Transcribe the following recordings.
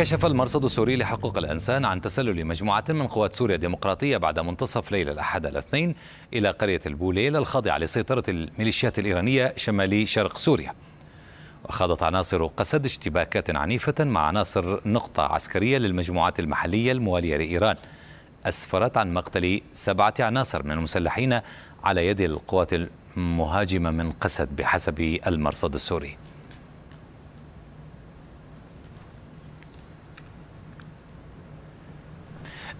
كشف المرصد السوري لحقوق الإنسان عن تسلل مجموعة من قوات سوريا الديمقراطية بعد منتصف ليل الأحد الاثنين إلى قرية البوليل الخاضعة لسيطرة الميليشيات الإيرانية شمالي شرق سوريا وخاضت عناصر قسد اشتباكات عنيفة مع عناصر نقطة عسكرية للمجموعات المحلية الموالية لإيران أسفرت عن مقتل سبعة عناصر من المسلحين على يد القوات المهاجمة من قسد بحسب المرصد السوري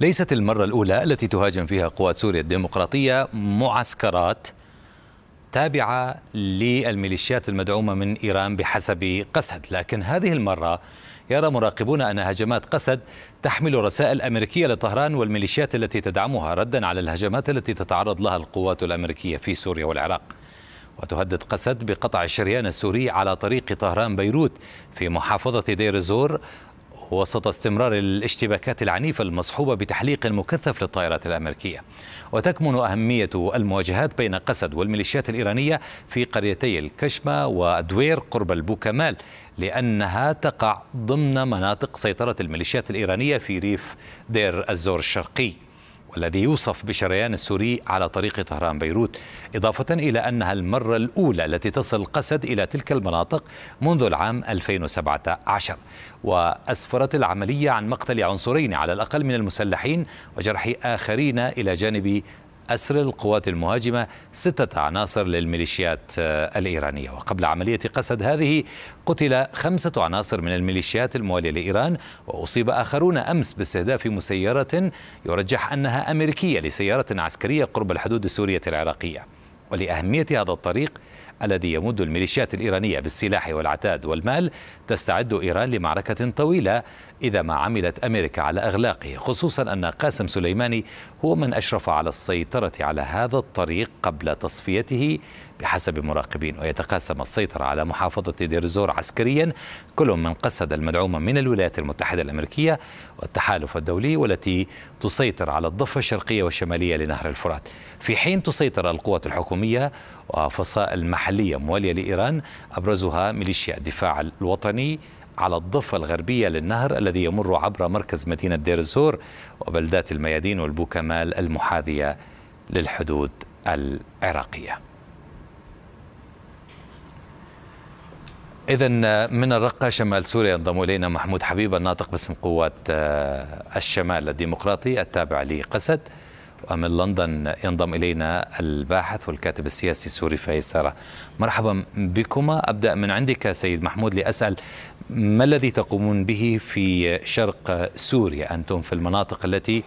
ليست المرة الأولى التي تهاجم فيها قوات سوريا الديمقراطية معسكرات تابعة للميليشيات المدعومة من إيران بحسب قسد لكن هذه المرة يرى مراقبون أن هجمات قسد تحمل رسائل أمريكية لطهران والميليشيات التي تدعمها ردا على الهجمات التي تتعرض لها القوات الأمريكية في سوريا والعراق وتهدد قسد بقطع الشريان السوري على طريق طهران بيروت في محافظة دير الزور وسط استمرار الاشتباكات العنيفة المصحوبة بتحليق مكثف للطائرات الأمريكية وتكمن أهمية المواجهات بين قسد والميليشيات الإيرانية في قريتي الكشمة ودوير قرب البوكمال لأنها تقع ضمن مناطق سيطرة الميليشيات الإيرانية في ريف دير الزور الشرقي والذي يوصف بشريان السوري على طريق طهران بيروت إضافة إلى أنها المرة الأولى التي تصل قسد إلى تلك المناطق منذ العام 2017 وأسفرت العملية عن مقتل عنصرين على الأقل من المسلحين وجرح آخرين إلى جانب أسر القوات المهاجمة ستة عناصر للميليشيات آه، الإيرانية وقبل عملية قسد هذه قتل خمسة عناصر من الميليشيات الموالية لإيران وأصيب آخرون أمس باستهداف مسيرة يرجح أنها أمريكية لسيارة عسكرية قرب الحدود السورية العراقية ولأهمية هذا الطريق الذي يمد الميليشيات الإيرانية بالسلاح والعتاد والمال تستعد إيران لمعركة طويلة إذا ما عملت أمريكا على أغلاقه خصوصا أن قاسم سليماني هو من أشرف على السيطرة على هذا الطريق قبل تصفيته بحسب مراقبين ويتقاسم السيطرة على محافظة دير الزور عسكريا كل من قصد المدعومة من الولايات المتحدة الأمريكية والتحالف الدولي والتي تسيطر على الضفة الشرقية والشمالية لنهر الفرات في حين تسيطر القوات الحكومية وفصائل محلية موالية لإيران أبرزها ميليشيا الدفاع الوطني على الضفة الغربية للنهر الذي يمر عبر مركز مدينة دير الزور وبلدات الميادين والبوكمال المحاذية للحدود العراقية إذا من الرقة شمال سوريا ينضم إلينا محمود حبيب الناطق باسم قوات آه، الشمال الديمقراطي التابع لقسد ومن لندن ينضم إلينا الباحث والكاتب السياسي السوري فايز سارة مرحبا بكما أبدأ من عندك سيد محمود لأسأل ما الذي تقومون به في شرق سوريا أنتم في المناطق التي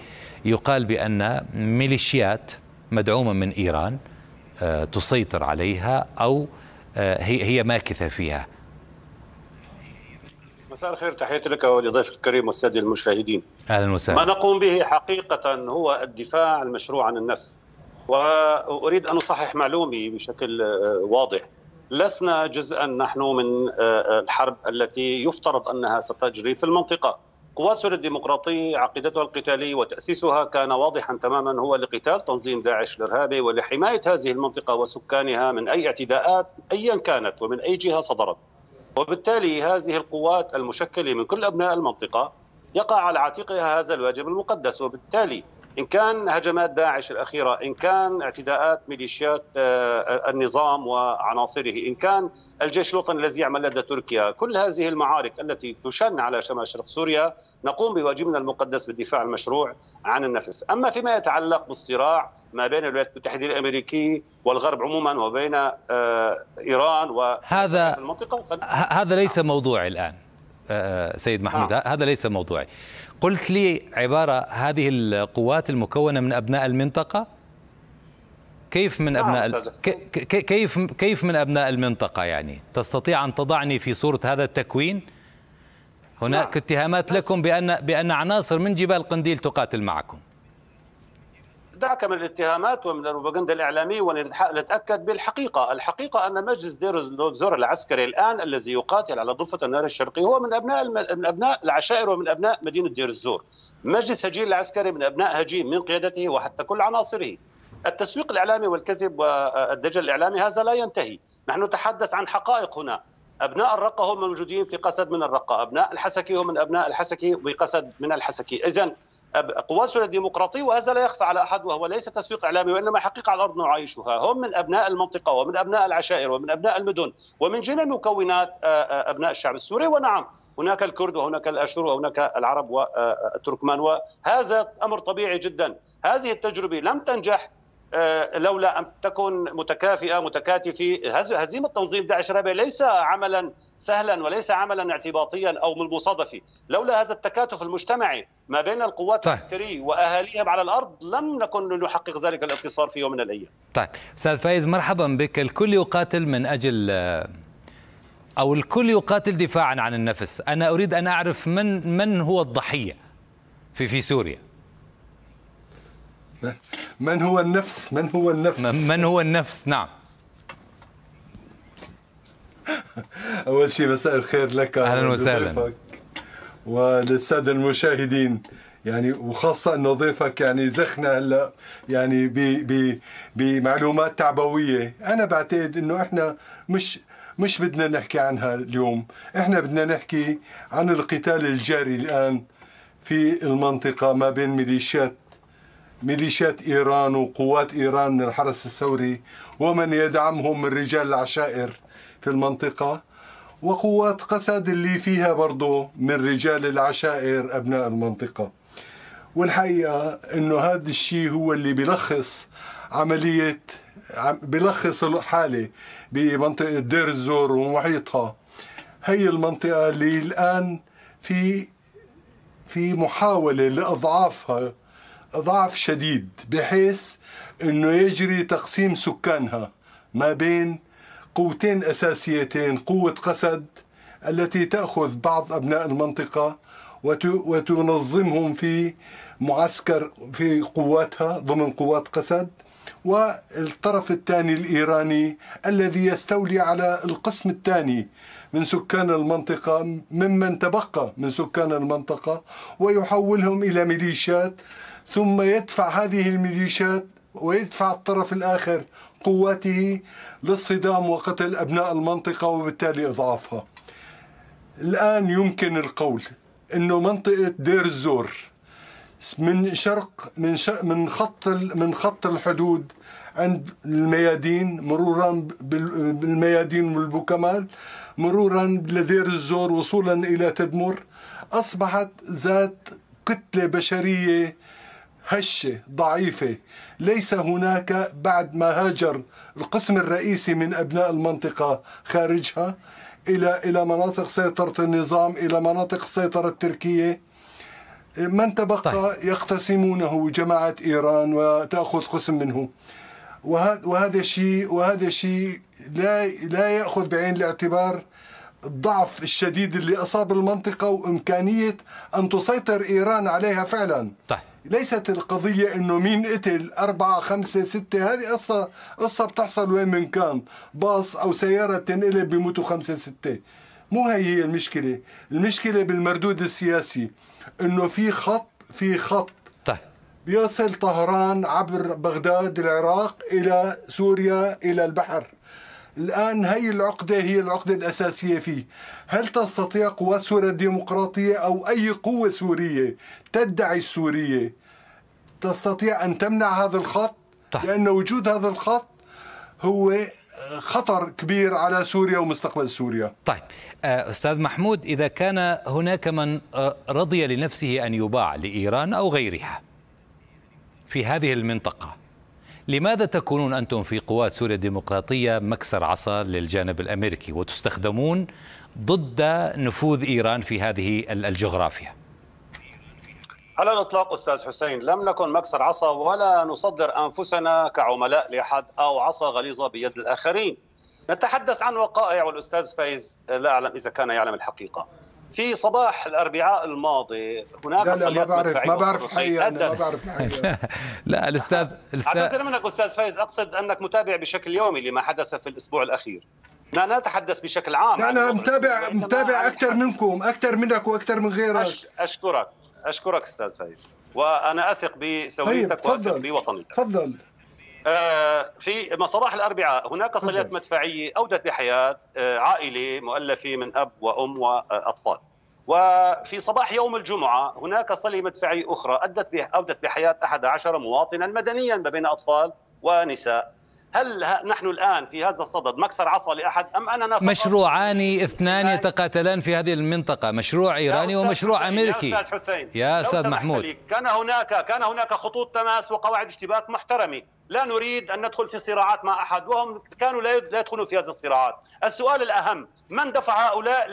يقال بأن ميليشيات مدعومة من إيران آه، تسيطر عليها أو آه، هي ماكثة فيها مساء الخير تحياتي لك ولضيفك الكريم والساده المشاهدين. اهلا وسهلا ما نقوم به حقيقه هو الدفاع المشروع عن النفس واريد ان اصحح معلومي بشكل آه، واضح لسنا جزءا نحن من آه، آه، الحرب التي يفترض انها ستجري في المنطقه قوات سوريا الديمقراطية عقيدتها القتالية وتأسيسها كان واضحا تماما هو لقتال تنظيم داعش الإرهابي ولحماية هذه المنطقة وسكانها من أي اعتداءات أيا كانت ومن أي جهة صدرت وبالتالي هذه القوات المشكلة من كل أبناء المنطقة يقع على عاتقها هذا الواجب المقدس وبالتالي إن كان هجمات داعش الأخيرة إن كان اعتداءات ميليشيات آه، النظام وعناصره إن كان الجيش الوطني الذي يعمل لدى تركيا كل هذه المعارك التي تشن على شمال شرق سوريا نقوم بواجبنا المقدس بالدفاع المشروع عن النفس أما فيما يتعلق بالصراع ما بين الولايات المتحدة الأمريكية والغرب عموما وبين آه، إيران هذا المنطقة هذا ليس موضوعي الآن آه، آه، سيد محمود آه. هذا ليس موضوعي قلت لي عبارة هذه القوات المكونة من أبناء المنطقة كيف من نعم، أبناء آه كيف كيف من أبناء المنطقة يعني تستطيع أن تضعني في صورة هذا التكوين هناك نعم. اتهامات لكم بأن بأن عناصر من جبال قنديل تقاتل معكم دعك من الاتهامات ومن البروباغندا الإعلامية ونتأكد بالحقيقة الحقيقة أن مجلس دير الزور العسكري الآن الذي يقاتل على ضفة النهر الشرقي هو من أبناء من أبناء العشائر ومن أبناء مدينة دير الزور مجلس هجين العسكري من أبناء هجين من قيادته وحتى كل عناصره التسويق الإعلامي والكذب والدجل الإعلامي هذا لا ينتهي نحن نتحدث عن حقائق هنا ابناء الرقه هم موجودين في قسد من الرقه، ابناء الحسكي هم من ابناء الحسكي بقسد من الحسكي، اذا سوريا الديمقراطي وهذا لا يخفى على احد وهو ليس تسويق اعلامي وانما حقيقه على الارض نعايشها، هم من ابناء المنطقه ومن ابناء العشائر ومن ابناء المدن ومن جميع مكونات آه، آه، ابناء الشعب السوري ونعم هناك الكرد وهناك الاشور وهناك العرب والتركمان آه، وهذا امر طبيعي جدا، هذه التجربه لم تنجح آه، لولا ان تكن متكافئه متكاتفه هزيمه تنظيم داعش رابع ليس عملا سهلا وليس عملا اعتباطيا او بالمصادفه لولا هذا التكاتف المجتمعي ما بين القوات طيب. العسكريه واهاليهم على الارض لم نكن نحقق ذلك الانتصار في يوم من الايام. طيب استاذ فايز مرحبا بك، الكل يقاتل من اجل آه، او الكل يقاتل دفاعا عن النفس، انا اريد ان اعرف من من هو الضحيه في في سوريا. من هو النفس من هو النفس من هو النفس نعم أول شيء مساء الخير لك أهلا وسهلا وللسادة المشاهدين يعني وخاصة انه ضيفك يعني زخنا هلا يعني ب ب بمعلومات تعبوية أنا بعتقد أنه إحنا مش مش بدنا نحكي عنها اليوم إحنا بدنا نحكي عن القتال الجاري الآن في المنطقة ما بين ميليشيات ميليشيات إيران وقوات إيران من الحرس الثوري ومن يدعمهم من رجال العشائر في المنطقة وقوات قسد اللي فيها برضه من رجال العشائر أبناء المنطقة والحقيقة أنه هذا الشيء هو اللي بيلخص عملية بيلخص الحالة بمنطقة دير الزور ومحيطها هي المنطقة اللي الآن في في محاولة لأضعافها ضعف شديد بحيث انه يجري تقسيم سكانها ما بين قوتين اساسيتين قوه قسد التي تاخذ بعض ابناء المنطقه وتنظمهم في معسكر في قواتها ضمن قوات قسد والطرف الثاني الايراني الذي يستولي على القسم الثاني من سكان المنطقه ممن تبقى من سكان المنطقه ويحولهم الى ميليشيات ثم يدفع هذه الميليشيات ويدفع الطرف الآخر قواته للصدام وقتل أبناء المنطقة وبالتالي إضعافها الآن يمكن القول أنه منطقة دير الزور من شرق من شرق من خط من خط الحدود عند الميادين مرورا بالميادين والبوكمال مرورا لدير الزور وصولا الى تدمر اصبحت ذات كتله بشريه هشة ضعيفة ليس هناك بعد ما هاجر القسم الرئيسي من أبناء المنطقة خارجها إلى إلى مناطق سيطرة النظام إلى مناطق السيطرة التركية من تبقى طيب. يقتسمونه جماعة إيران وتأخذ قسم منه وهذا شيء وهذا شيء لا لا يأخذ بعين الاعتبار الضعف الشديد اللي أصاب المنطقة وإمكانية أن تسيطر إيران عليها فعلا طيب. ليست القضية انه مين قتل أربعة خمسة ستة هذه قصة قصة بتحصل وين من كان باص أو سيارة بتنقلب بيموتوا خمسة ستة مو هي هي المشكلة المشكلة بالمردود السياسي انه في خط في خط طيب بيصل طهران عبر بغداد العراق إلى سوريا إلى البحر الآن هي العقدة هي العقدة الأساسية فيه هل تستطيع قوات سوريا الديمقراطية أو أي قوة سورية تدعي السورية تستطيع أن تمنع هذا الخط طيب. لأن وجود هذا الخط هو خطر كبير على سوريا ومستقبل سوريا طيب آه، أستاذ محمود إذا كان هناك من آه، رضي لنفسه أن يباع لإيران أو غيرها في هذه المنطقة لماذا تكونون أنتم في قوات سوريا الديمقراطية مكسر عصا للجانب الأمريكي وتستخدمون ضد نفوذ إيران في هذه الجغرافيا؟ على الاطلاق استاذ حسين لم نكن مكسر عصا ولا نصدر انفسنا كعملاء لاحد او عصا غليظه بيد الاخرين. نتحدث عن وقائع والاستاذ فايز لا اعلم اذا كان يعلم الحقيقه. في صباح الاربعاء الماضي هناك لا لا ما بعرف ما بعرف الحقيقه ما بعرف الحقيقه لا الاستاذ اعتذر منك استاذ فايز اقصد انك متابع بشكل يومي لما حدث في الاسبوع الاخير لا نتحدث بشكل عام انا متابع متابع اكثر منكم اكثر منك واكثر من غيرك أش... اشكرك اشكرك استاذ فايز وانا اثق بسويتك طيب، واثق بوطنك تفضل آه، في صباح الاربعاء هناك صليات مدفعيه اودت بحياه آه، عائله مؤلفه من اب وام واطفال وفي صباح يوم الجمعه هناك صلي مدفعيه اخرى ادت اودت بحياه عشر مواطنا مدنيا ما بين اطفال ونساء هل نحن الآن في هذا الصدد مكسر عصا لأحد أم أننا مشروعان اثنان يتقاتلان في هذه المنطقة مشروع إيراني ومشروع حسين أمريكي يا أستاذ حسين يا أستاذ محمود كان هناك كان هناك خطوط تماس وقواعد اشتباك محترمة لا نريد أن ندخل في صراعات مع أحد وهم كانوا لا يدخلون في هذه الصراعات السؤال الأهم من دفع هؤلاء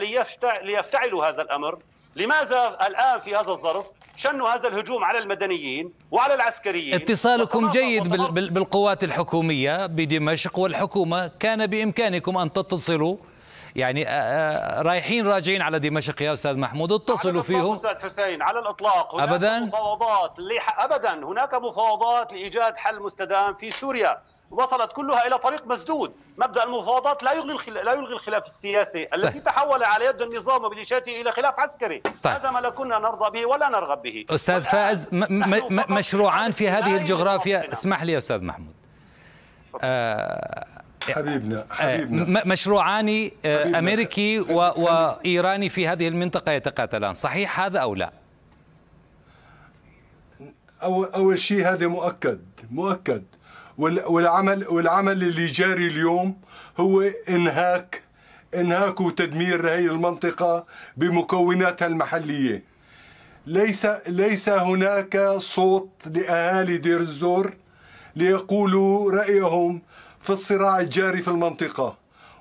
ليفتعلوا هذا الأمر لماذا الآن في هذا الظرف شنوا هذا الهجوم على المدنيين وعلى العسكريين اتصالكم جيد بالقوات الحكومية بدمشق والحكومة كان بإمكانكم أن تتصلوا يعني آه، آه، رايحين راجعين على دمشق يا استاذ محمود اتصلوا فيهم استاذ حسين على الاطلاق هناك ابدا مفاوضات ابدا هناك مفاوضات لايجاد حل مستدام في سوريا وصلت كلها الى طريق مسدود مبدا المفاوضات لا يلغي الخل... لا يلغي الخلاف السياسي طيب. الذي طيب. تحول على يد النظام وميليشياته الى خلاف عسكري طيب. هذا ما لا كنا نرضى به ولا نرغب به استاذ فائز م... م... مشروعان في هذه الجغرافيا اسمح لي يا استاذ محمود آه إيه. حبيبنا إيه. حبيبنا مشروعان آه، امريكي وايراني في هذه المنطقه يتقاتلان، صحيح هذا او لا؟ اول شيء هذا مؤكد مؤكد والعمل والعمل اللي جاري اليوم هو انهاك انهاك وتدمير هذه المنطقه بمكوناتها المحليه ليس ليس هناك صوت لاهالي دير الزور ليقولوا رايهم في الصراع الجاري في المنطقة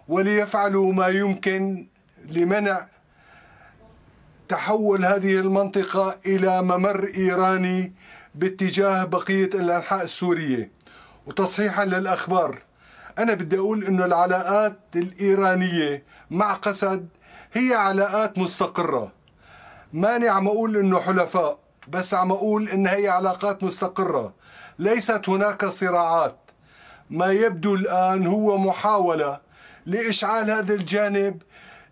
وليفعلوا ما يمكن لمنع تحول هذه المنطقة إلى ممر إيراني باتجاه بقية الأنحاء السورية وتصحيحا للأخبار أنا بدي أقول أن العلاقات الإيرانية مع قسد هي علاقات مستقرة ماني عم أقول أنه حلفاء بس عم أقول أن هي علاقات مستقرة ليست هناك صراعات ما يبدو الآن هو محاولة لإشعال هذا الجانب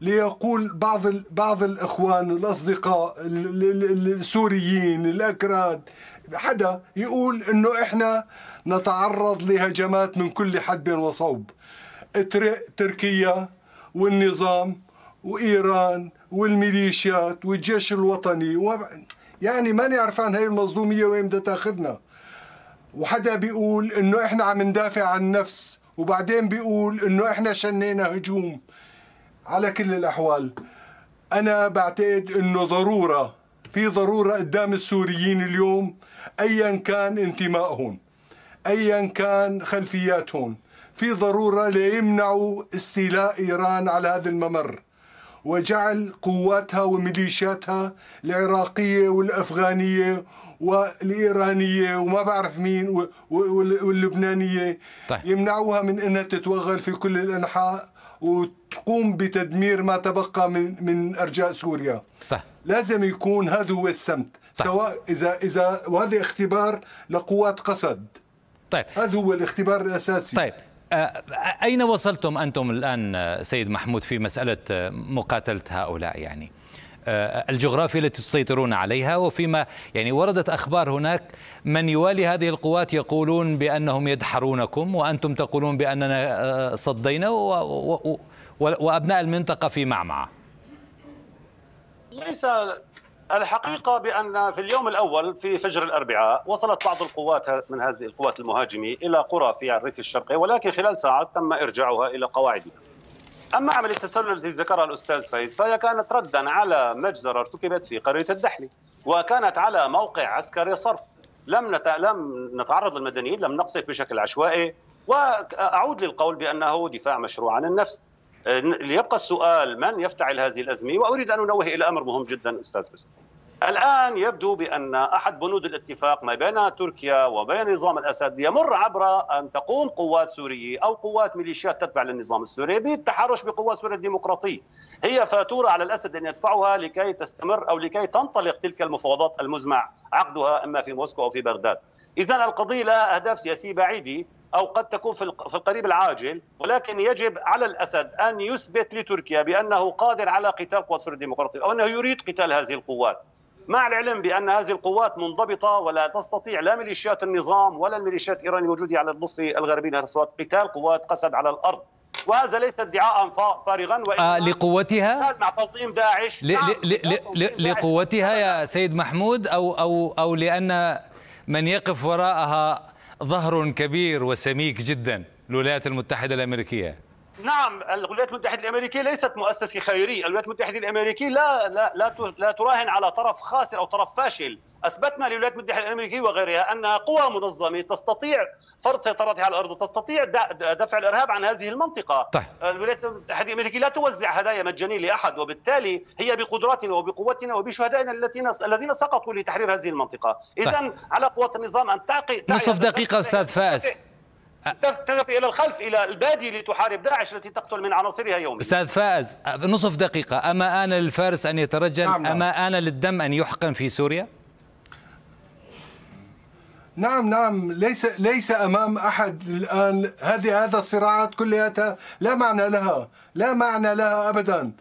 ليقول بعض بعض الإخوان الأصدقاء السوريين الأكراد حدا يقول إنه إحنا نتعرض لهجمات من كل حدب وصوب تركيا والنظام وإيران والميليشيات والجيش الوطني و... يعني ماني عرفان هاي المظلومية وين بدها تاخذنا وحدا بيقول انه احنا عم ندافع عن النفس وبعدين بيقول انه احنا شنينا هجوم على كل الاحوال انا بعتقد انه ضروره في ضروره قدام السوريين اليوم ايا كان انتمائهم ايا كان خلفياتهم في ضروره ليمنعوا استيلاء ايران على هذا الممر وجعل قواتها وميليشياتها العراقية والأفغانية والإيرانية وما بعرف مين واللبنانية طيب. يمنعوها من أنها تتوغل في كل الأنحاء وتقوم بتدمير ما تبقى من من ارجاء سوريا طيب. لازم يكون هذا هو السمت طيب. سواء اذا اذا وهذا اختبار لقوات قسد طيب هذا هو الاختبار الاساسي طيب أين وصلتم أنتم الآن سيد محمود في مسألة آه، مقاتلة هؤلاء يعني الجغرافيا التي تسيطرون عليها وفيما يعني وردت أخبار هناك من يوالي هذه القوات يقولون بأنهم يدحرونكم وأنتم تقولون بأننا آه، صدينا وأبناء المنطقة في معمعة ليس الحقيقة بأن في اليوم الأول في فجر الأربعاء وصلت بعض القوات من هذه القوات المهاجمة إلى قرى في الريف الشرقي ولكن خلال ساعات تم إرجاعها إلى قواعدها أما عملية التسلل التي ذكرها الأستاذ فايز فهي كانت ردا على مجزرة ارتكبت في قرية الدحلي وكانت على موقع عسكري صرف لم لم نتعرض للمدنيين لم نقصف بشكل عشوائي واعود للقول بانه دفاع مشروع عن النفس آه، ليبقى السؤال من يفتعل هذه الازمه واريد ان انوه الى امر مهم جدا استاذ بس الان يبدو بان احد بنود الاتفاق ما بين تركيا وبين نظام الاسد يمر عبر ان تقوم قوات سوريه او قوات ميليشيات تتبع للنظام السوري بالتحرش بقوات سوريا الديمقراطيه، هي فاتوره على الاسد ان يدفعها لكي تستمر او لكي تنطلق تلك المفاوضات المزمع عقدها اما في موسكو او في بغداد. اذا القضيه لها اهداف سياسيه بعيده او قد تكون في القريب العاجل ولكن يجب على الاسد ان يثبت لتركيا بانه قادر على قتال قوات سوريا الديمقراطيه او انه يريد قتال هذه القوات مع العلم بان هذه القوات منضبطه ولا تستطيع لا ميليشيات النظام ولا الميليشيات الايرانيه الموجوده على النصف الغربي قتال قوات قسد على الارض وهذا ليس ادعاء فارغا وإنما آه لقوتها مع تنظيم داعش ل... نعم، ل- ل... ل... ل... لقوتها يا سيد محمود او او او لان من يقف وراءها ظهر كبير وسميك جدا الولايات المتحدة الأمريكية نعم الولايات المتحده الامريكيه ليست مؤسسه خيريه، الولايات المتحده الامريكيه لا لا لا لا تراهن على طرف خاسر او طرف فاشل، اثبتنا للولايات المتحده الامريكيه وغيرها انها قوى منظمه تستطيع فرض سيطرتها على الارض وتستطيع دفع الارهاب عن هذه المنطقه. طيب. الولايات المتحده الامريكيه لا توزع هدايا مجانيه لاحد وبالتالي هي بقدراتنا وبقوتنا وبشهدائنا الذين الذين سقطوا لتحرير هذه المنطقه، اذا طيب. على قوات النظام ان تعقد نصف دقيقه استاذ فائز تغفي إلى الخلف إلى البادية لتحارب داعش التي تقتل من عناصرها يوميا أستاذ فائز نصف دقيقة أما آن للفارس أن يترجل نعم نعم. أما آن للدم أن يحقن في سوريا؟ نعم نعم ليس ليس امام احد الان هذه هذا الصراعات كلها لا معنى لها لا معنى لها ابدا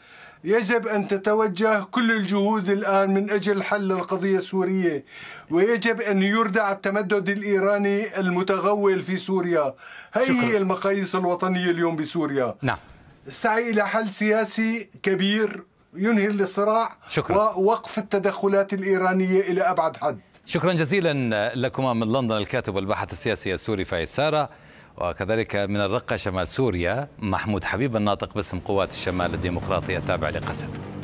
يجب أن تتوجه كل الجهود الآن من أجل حل القضية السورية ويجب أن يردع التمدد الإيراني المتغول في سوريا هي هي المقاييس الوطنية اليوم بسوريا نعم السعي إلى حل سياسي كبير ينهي الصراع شكرا. ووقف التدخلات الإيرانية إلى أبعد حد شكرا جزيلا لكما من لندن الكاتب والباحث السياسي السوري فايز ساره وكذلك من الرقة شمال سوريا محمود حبيب الناطق باسم قوات الشمال الديمقراطية التابعة لقسد